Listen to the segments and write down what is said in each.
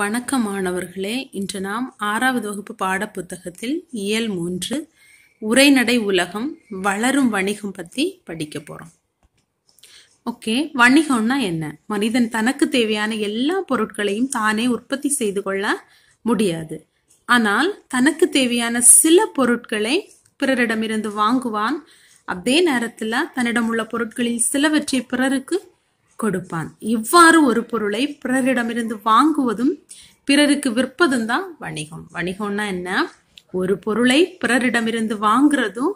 வணக்கம் மாணவர்களே இன்று நாம் ஆறாவது வகுப்பு பாடப்புத்தகத்தில் இயல் மூன்று உரைநடை உலகம் வளரும் வணிகம் பற்றி படிக்க போகிறோம் ஓகே வணிகம்னா என்ன மனிதன் தனக்கு தேவையான எல்லா பொருட்களையும் தானே உற்பத்தி செய்து கொள்ள முடியாது ஆனால் தனக்கு தேவையான சில பொருட்களை பிறரிடமிருந்து வாங்குவான் அதே நேரத்தில் தன்னிடம் உள்ள பொருட்களில் சிலவற்றை பிறருக்கு கொடுப்பான் இவ்வாறு ஒரு பொருளை பிறரிடமிருந்து வாங்குவதும் பிறருக்கு விற்பதும் தான் வணிகம் வணிகம்னா என்ன ஒரு பொருளை பிறரிடமிருந்து வாங்குறதும்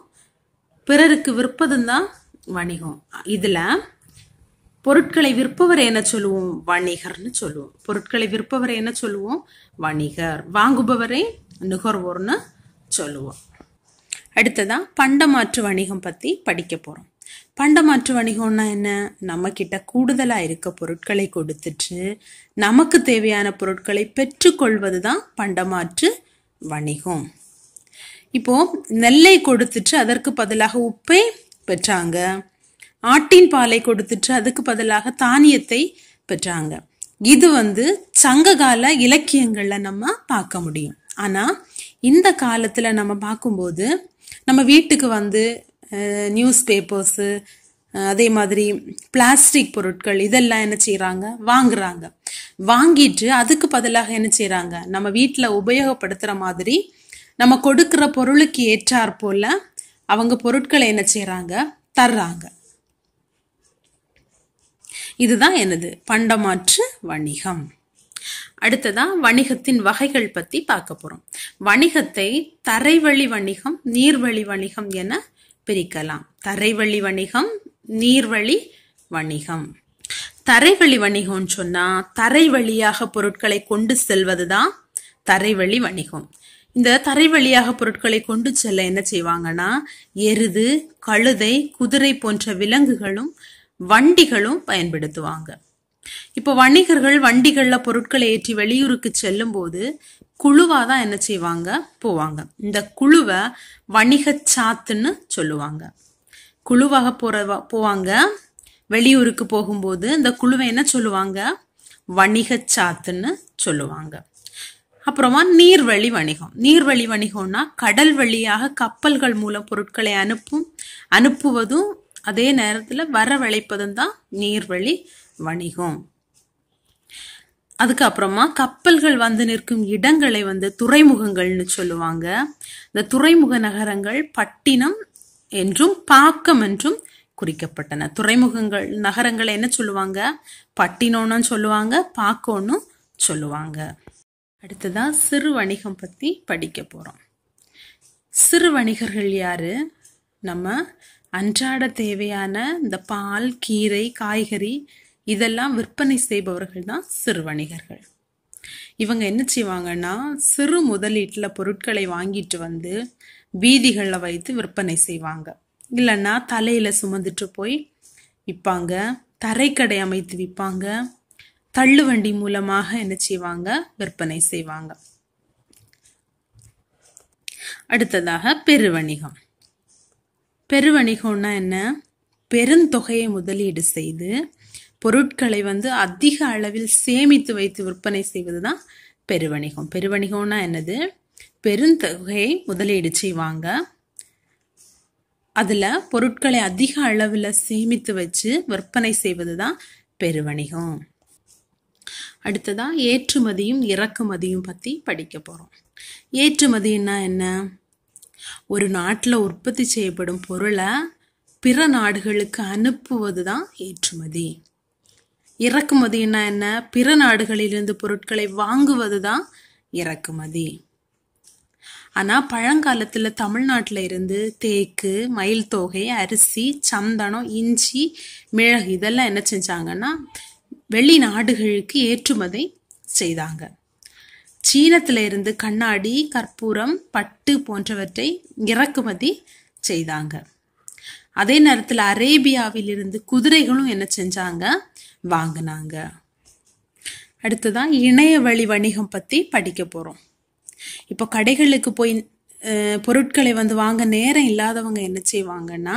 பிறருக்கு விற்பதும் தான் வணிகம் இதுல பொருட்களை விற்பவர் என்ன சொல்லுவோம் வணிகர்னு சொல்லுவோம் பொருட்களை விற்பவர் என்ன சொல்லுவோம் வணிகர் வாங்குபவரை நுகர்வோர்னு சொல்லுவோம் அடுத்ததான் பண்டமாற்று வணிகம் பற்றி படிக்க போகிறோம் பண்டமாற்று வணிகம்னா என்ன நம்ம கிட்ட கூடுதலாக இருக்க பொருட்களை கொடுத்துட்டு நமக்கு தேவையான பொருட்களை பெற்றுக்கொள்வது தான் பண்டமாற்று வணிகம் இப்போ நெல்லை கொடுத்துட்டு அதற்கு பதிலாக உப்பை பெற்றாங்க ஆட்டின் பாலை கொடுத்துட்டு அதுக்கு பதிலாக தானியத்தை பெற்றாங்க இது வந்து சங்க கால இலக்கியங்களில் நம்ம பார்க்க முடியும் ஆனால் இந்த காலத்தில் நம்ம பார்க்கும்போது நம்ம வீட்டுக்கு வந்து நியூஸ் பேப்பர்ஸு அதே மாதிரி பிளாஸ்டிக் பொருட்கள் இதெல்லாம் என்ன செய்கிறாங்க வாங்குறாங்க வாங்கிட்டு அதுக்கு பதிலாக என்ன செய்கிறாங்க நம்ம வீட்டில் உபயோகப்படுத்துகிற மாதிரி நம்ம கொடுக்குற பொருளுக்கு ஏற்றாற் போல் அவங்க பொருட்களை என்ன செய்கிறாங்க தர்றாங்க இதுதான் எனது பண்டமாற்று வணிகம் அடுத்ததான் வணிகத்தின் வகைகள் பற்றி பார்க்க போகிறோம் வணிகத்தை தரைவழி வணிகம் நீர்வழி வணிகம் என பிரிக்கலாம் தரைவழி வணிகம் நீர்வழி வணிகம் தரைவழி வணிகம்னு சொன்னா தரை வழியாக பொருட்களை கொண்டு செல்வதுதான் தரைவழி வணிகம் இந்த தரை வழியாக பொருட்களை கொண்டு செல்ல என்ன செய்வாங்கன்னா எருது கழுதை குதிரை போன்ற விலங்குகளும் வண்டிகளும் பயன்படுத்துவாங்க இப்போ வணிகர்கள் வண்டிகளில் பொருட்களை ஏற்றி வெளியூருக்கு செல்லும் போது குழுவாக தான் என்ன செய்வாங்க போவாங்க இந்த குழுவை வணிக சாத்துன்னு சொல்லுவாங்க குழுவாக போற போவாங்க வெளியூருக்கு போகும்போது இந்த குழுவை என்ன சொல்லுவாங்க வணிக சாத்துன்னு சொல்லுவாங்க அப்புறமா நீர்வழி வணிகம் நீர்வழி வணிகம்னா கடல் வழியாக கப்பல்கள் மூலம் பொருட்களை அனுப்பும் அனுப்புவதும் அதே நேரத்தில் வரவழைப்பதும் தான் நீர்வழி வணிகம் அதுக்கப்புறமா கப்பல்கள் வந்து நிற்கும் இடங்களை வந்து துறைமுகங்கள்னு சொல்லுவாங்க இந்த துறைமுக நகரங்கள் பட்டினம் என்றும் பாக்கம் என்றும் குறிக்கப்பட்டன துறைமுகங்கள் நகரங்களை என்ன சொல்லுவாங்க பட்டினம்னு சொல்லுவாங்க பாக்கோன்னு சொல்லுவாங்க அடுத்ததா சிறு வணிகம் பற்றி படிக்க போகிறோம் சிறு வணிகர்கள் யாரு நம்ம அன்றாட தேவையான இந்த பால் கீரை காய்கறி இதெல்லாம் விற்பனை செய்பவர்கள் தான் சிறு வணிகர்கள் இவங்க என்ன செய்வாங்கன்னா சிறு முதலீட்டில் பொருட்களை வாங்கிட்டு வந்து வீதிகளில் வைத்து விற்பனை செய்வாங்க இல்லைன்னா தலையில் சுமந்துட்டு போய் விற்பாங்க தரைக்கடை அமைத்து விற்பாங்க தள்ளுவண்டி மூலமாக என்ன செய்வாங்க விற்பனை செய்வாங்க அடுத்ததாக பெருவணிகம் பெருவணிகம்னா என்ன பெருந்தொகையை முதலீடு செய்து பொருட்களை வந்து அதிக அளவில் சேமித்து வைத்து விற்பனை செய்வது தான் பெருவணிகம் பெருவணிகம்னா என்னது பெருந்தொகையை முதலீடு செய்வாங்க அதில் பொருட்களை அதிக அளவில் சேமித்து வச்சு விற்பனை செய்வது தான் பெருவணிகம் அடுத்ததாக ஏற்றுமதியும் இறக்குமதியும் பற்றி படிக்க போகிறோம் ஏற்றுமதினா என்ன ஒரு நாட்டில் உற்பத்தி செய்யப்படும் பொருளை பிற நாடுகளுக்கு அனுப்புவது தான் ஏற்றுமதி இறக்குமதினா என்ன பிற நாடுகளிலிருந்து பொருட்களை வாங்குவது தான் இறக்குமதி ஆனால் பழங்காலத்தில் தமிழ்நாட்டில் இருந்து தேக்கு மயில் தொகை அரிசி சந்தனம் இஞ்சி மிளகு இதெல்லாம் என்ன செஞ்சாங்கன்னா வெளிநாடுகளுக்கு ஏற்றுமதி செய்தாங்க சீனத்தில் இருந்து கண்ணாடி கற்பூரம் பட்டு போன்றவற்றை இறக்குமதி செய்தாங்க அதே நேரத்தில் அரேபியாவிலிருந்து குதிரைகளும் என்ன செஞ்சாங்க வாங்கினாங்க அடுத்ததான் இணைய வழி வணிகம் பற்றி படிக்க போகிறோம் இப்போ கடைகளுக்கு போய் பொருட்களை வந்து வாங்க நேரம் இல்லாதவங்க என்ன செய்வாங்கன்னா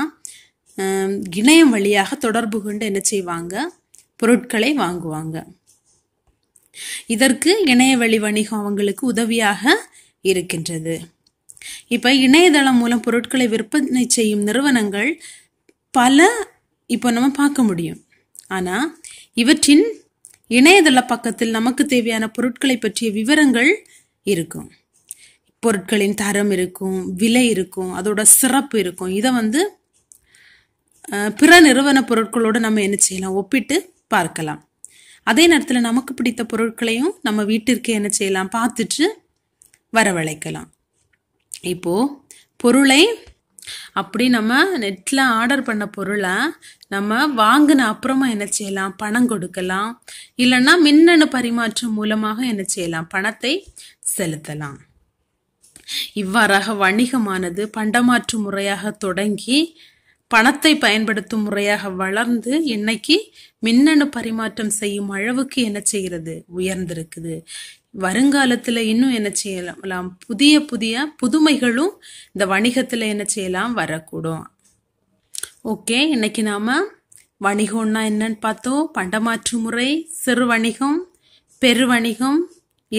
இணையம் வழியாக தொடர்பு கொண்டு என்ன செய்வாங்க பொருட்களை வாங்குவாங்க இதற்கு இணைய வழி வணிகம் அவங்களுக்கு உதவியாக இருக்கின்றது இப்போ இணையதளம் மூலம் பொருட்களை விற்பனை செய்யும் நிறுவனங்கள் பல இப்போ நம்ம பார்க்க முடியும் ஆனால் இவற்றின் இணையதள பக்கத்தில் நமக்கு தேவையான பொருட்களை பற்றிய விவரங்கள் இருக்கும் பொருட்களின் தரம் இருக்கும் விலை இருக்கும் அதோட சிறப்பு இருக்கும் இதை வந்து பிற நிறுவன பொருட்களோடு நம்ம என்ன செய்யலாம் ஒப்பிட்டு பார்க்கலாம் அதே நேரத்தில் நமக்கு பிடித்த பொருட்களையும் நம்ம வீட்டிற்கு என்ன செய்யலாம் பார்த்துட்டு வரவழைக்கலாம் இப்போது பொருளை அப்படி நம்ம நெட்டில் ஆர்டர் பண்ண பொருளை நம்ம வாங்கின அப்புறமா என்ன செய்யலாம் பணம் கொடுக்கலாம் இல்லைன்னா மின்னணு பரிமாற்றம் மூலமாக என்ன செய்யலாம் பணத்தை செலுத்தலாம் இவ்வாறாக வணிகமானது பண்டமாற்று முறையாக தொடங்கி பணத்தை பயன்படுத்தும் முறையாக வளர்ந்து இன்னைக்கு மின்னணு பரிமாற்றம் செய்யும் அளவுக்கு என்ன செய்கிறது உயர்ந்திருக்குது வருங்காலத்தில் இன்னும் என்ன செய்யலாம் புதிய புதிய புதுமைகளும் இந்த வணிகத்தில் என்ன செய்யலாம் வரக்கூடும் ஓகே இன்னைக்கு நாம் வணிகம்னா என்னன்னு பார்த்தோம் பண்டமாற்று முறை சிறு வணிகம் பெரு வணிகம்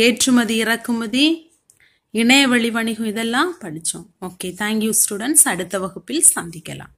ஏற்றுமதி இறக்குமதி இணையவழி வணிகம் இதெல்லாம் படித்தோம் ஓகே தேங்க்யூ ஸ்டூடெண்ட்ஸ் அடுத்த வகுப்பில் சந்திக்கலாம்